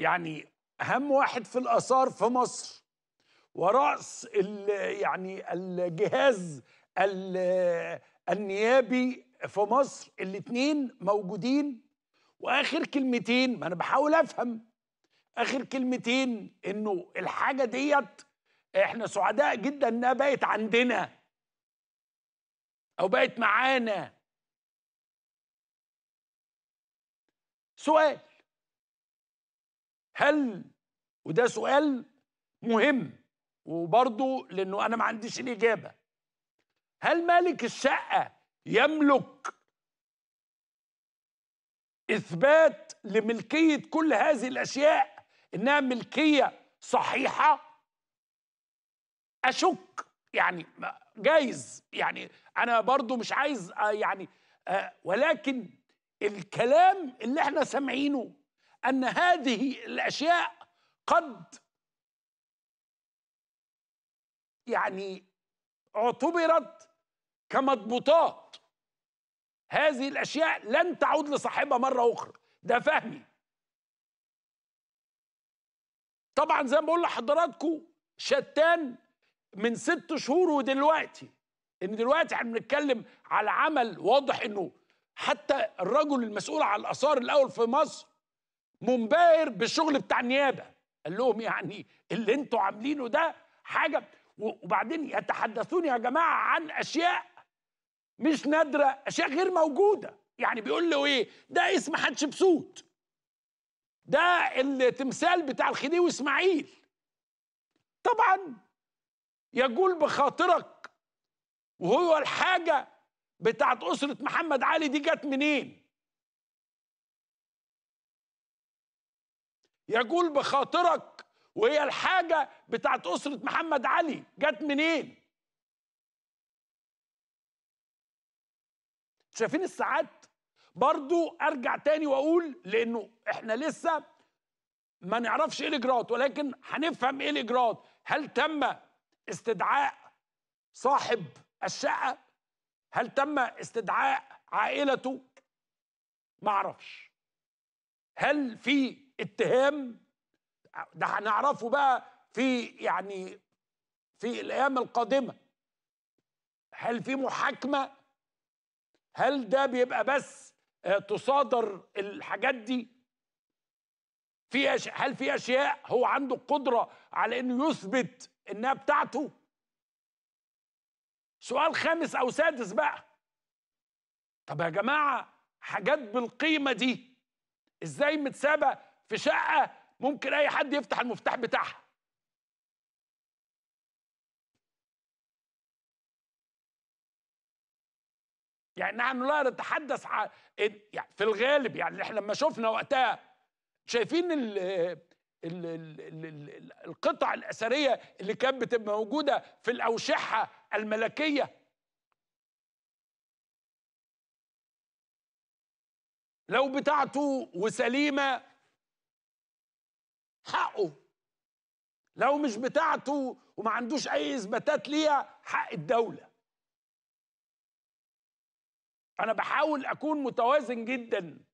يعني أهم واحد في الآثار في مصر ورأس الـ يعني الجهاز الـ النيابي في مصر الاثنين موجودين واخر كلمتين ما انا بحاول افهم اخر كلمتين انه الحاجه ديت احنا سعداء جدا انها بقت عندنا او بقت معانا سؤال هل وده سؤال مهم وبرضه لانه انا ما عنديش الاجابه هل مالك الشقه يملك اثبات لملكيه كل هذه الاشياء انها ملكيه صحيحه اشك يعني جايز يعني انا برضو مش عايز آه، يعني آه، ولكن الكلام اللي احنا سامعينه ان هذه الاشياء قد يعني اعتبرت كمضبوطات هذه الاشياء لن تعود لصاحبها مره اخرى ده فهمي طبعا زي ما بقول لحضراتكم شتان من ست شهور ودلوقتي ان دلوقتي احنا بنتكلم على عمل واضح انه حتى الرجل المسؤول عن الاثار الاول في مصر منبهر بالشغل بتاع النيابه قال لهم يعني اللي انتوا عاملينه ده حاجه وبعدين يتحدثون يا جماعه عن اشياء مش نادره اشياء غير موجوده يعني بيقول له ايه ده اسم حتشبسوت ده التمثال بتاع الخديوي اسماعيل طبعا يجول بخاطرك وهو الحاجه بتاعت اسره محمد علي دي جت منين يجول بخاطرك وهي الحاجة بتاعت أسرة محمد علي جت منين؟ شايفين الساعات؟ برضو أرجع تاني وأقول لأنه إحنا لسه ما نعرفش إيه الإجراءات ولكن هنفهم إيه الإجراءات هل تم استدعاء صاحب الشقة؟ هل تم استدعاء عائلته؟ معرفش هل في اتهام ده هنعرفه بقى في يعني في الايام القادمه هل في محاكمه هل ده بيبقى بس آه، تصادر الحاجات دي في أش... هل في اشياء هو عنده القدره على انه يثبت انها بتاعته سؤال خامس او سادس بقى طب يا جماعه حاجات بالقيمه دي ازاي متسابه في شقه ممكن اي حد يفتح المفتاح بتاعها يعني نحن لا نتحدث عن يعني في الغالب يعني احنا لما شفنا وقتها شايفين الـ الـ الـ القطع الاثريه اللي كانت بتبقى موجوده في الاوشحه الملكيه لو بتاعته وسليمه حقه لو مش بتاعته وما عندوش اي اثباتات ليها حق الدوله انا بحاول اكون متوازن جدا